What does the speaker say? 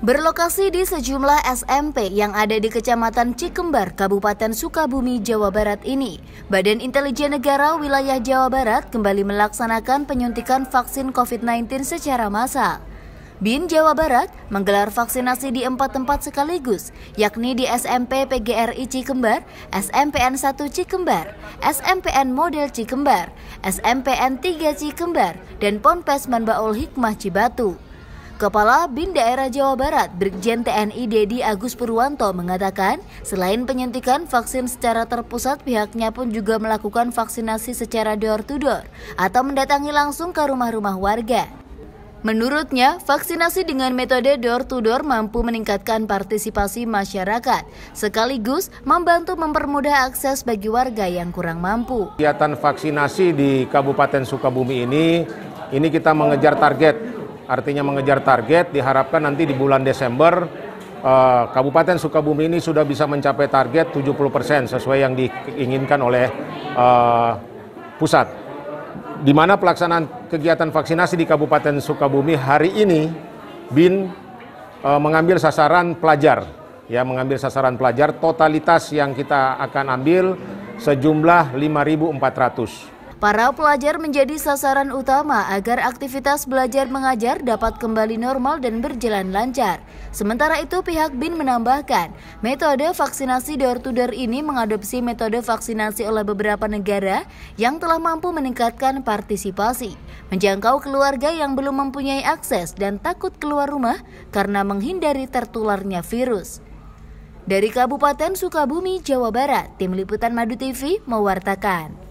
Berlokasi di sejumlah SMP yang ada di Kecamatan Cikembar, Kabupaten Sukabumi, Jawa Barat ini, Badan Intelijen Negara Wilayah Jawa Barat kembali melaksanakan penyuntikan vaksin COVID-19 secara massal. BIN Jawa Barat menggelar vaksinasi di empat tempat sekaligus, yakni di SMP PGRI Cikembar, SMPN 1 Cikembar, SMPN Model Cikembar, SMPN 3 Cikembar, dan Ponpes Manbaul Hikmah Cibatu. Kepala BIN Daerah Jawa Barat, Brigjen TNI Dedi Agus Purwanto mengatakan, selain penyuntikan vaksin secara terpusat, pihaknya pun juga melakukan vaksinasi secara door to door atau mendatangi langsung ke rumah-rumah warga. Menurutnya, vaksinasi dengan metode door-to-door mampu meningkatkan partisipasi masyarakat, sekaligus membantu mempermudah akses bagi warga yang kurang mampu. Kegiatan vaksinasi di Kabupaten Sukabumi ini, ini kita mengejar target artinya mengejar target. Diharapkan nanti di bulan Desember uh, Kabupaten Sukabumi ini sudah bisa mencapai target 70% sesuai yang diinginkan oleh uh, pusat. Di mana pelaksanaan kegiatan vaksinasi di Kabupaten Sukabumi hari ini BIN uh, mengambil sasaran pelajar ya mengambil sasaran pelajar totalitas yang kita akan ambil sejumlah 5.400. Para pelajar menjadi sasaran utama agar aktivitas belajar mengajar dapat kembali normal dan berjalan lancar. Sementara itu pihak BIN menambahkan, metode vaksinasi door to door ini mengadopsi metode vaksinasi oleh beberapa negara yang telah mampu meningkatkan partisipasi, menjangkau keluarga yang belum mempunyai akses dan takut keluar rumah karena menghindari tertularnya virus. Dari Kabupaten Sukabumi, Jawa Barat, Tim Liputan Madu TV mewartakan.